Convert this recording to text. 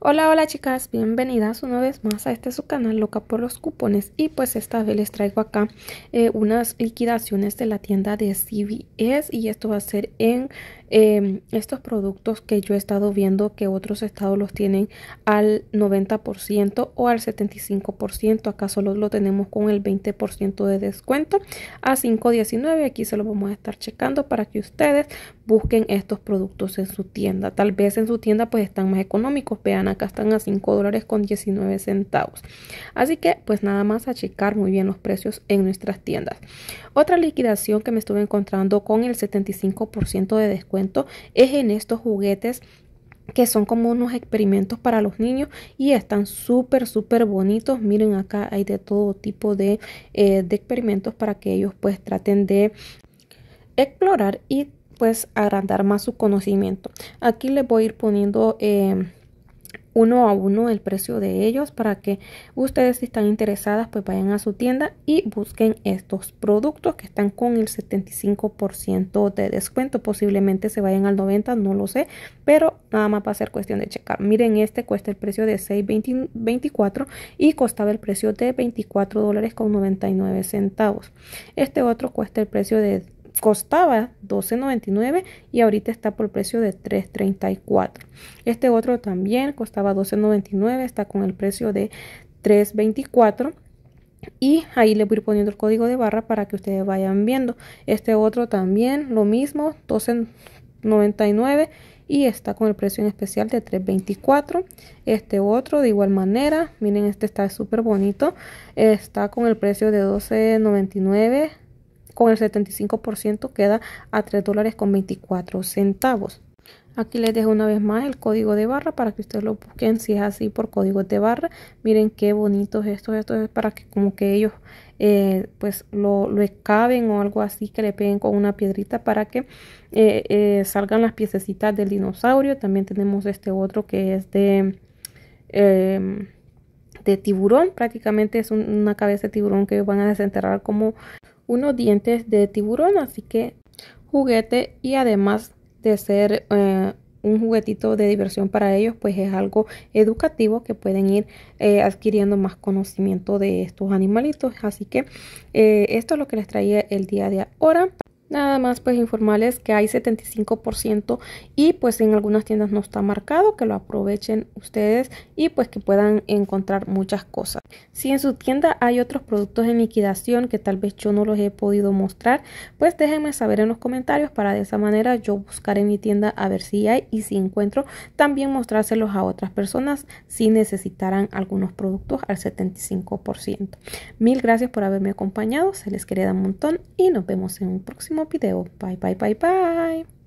Hola, hola chicas, bienvenidas una vez más a este su canal Loca por los Cupones y pues esta vez les traigo acá eh, unas liquidaciones de la tienda de CVS y esto va a ser en Em, estos productos que yo he estado viendo que otros estados los tienen al 90% o al 75%, acá solo lo tenemos con el 20% de descuento a 5.19, aquí se lo vamos a estar checando para que ustedes busquen estos productos en su tienda, tal vez en su tienda pues están más económicos, vean acá están a 5 dólares con 19 centavos, así que pues nada más a checar muy bien los precios en nuestras tiendas. Otra liquidación que me estuve encontrando con el 75% de descuento es en estos juguetes que son como unos experimentos para los niños y están súper súper bonitos miren acá hay de todo tipo de, eh, experimentos para que ellos pues traten de explorar y pues agrandar más su conocimiento aquí les voy a ir poniendo eh, uno a uno el precio de ellos para que ustedes si están interesadas pues vayan a su tienda y busquen estos productos que están con el 75% de descuento posiblemente se vayan al 90 no lo sé pero nada más para ser cuestión de checar miren este cuesta el precio de 6.24 y costaba el precio de 24 dólares con 99 centavos este otro cuesta el precio de costaba 12.99 y ahorita está por precio de 3.34. Este otro también costaba 12.99, está con el precio de 3.24 y ahí le voy a ir poniendo el código de barra para que ustedes vayan viendo. Este otro también lo mismo, 12.99 y está con el precio en especial de 3.24. Este otro de igual manera, miren este está súper bonito, está con el precio de 12.99 con el 75% queda a 3 dólares con 24 centavos. Aquí les dejo una vez más el código de barra para que ustedes lo busquen si es así por código de barra. Miren qué bonitos estos, Esto es para que como que ellos eh, pues lo, lo escaben o algo así que le peguen con una piedrita para que eh, eh, salgan las piececitas del dinosaurio. También tenemos este otro que es de em, de tiburón. Prácticamente es una cabeza de tiburón que van a desenterrar como unos dientes de tiburón, así que juguete y además de ser eh, un juguetito de diversión para ellos, pues es algo educativo que pueden ir eh, adquiriendo más conocimiento de estos animalitos. Así que eh, esto es lo que les traía el día de ahora. Nada más pues informarles que hay 75% y pues en algunas tiendas no está marcado, que lo aprovechen ustedes y pues que puedan encontrar muchas cosas. Si en su tienda hay otros productos en liquidación que tal vez yo no los he podido mostrar, pues déjenme saber en los comentarios para de esa manera yo buscar en mi tienda a ver si hay y si encuentro también mostrárselos a otras personas si necesitarán algunos productos al 75%. Mil gracias por haberme acompañado, se les quería un montón y nos vemos en un próximo próximo video. Bye, bye, bye, bye.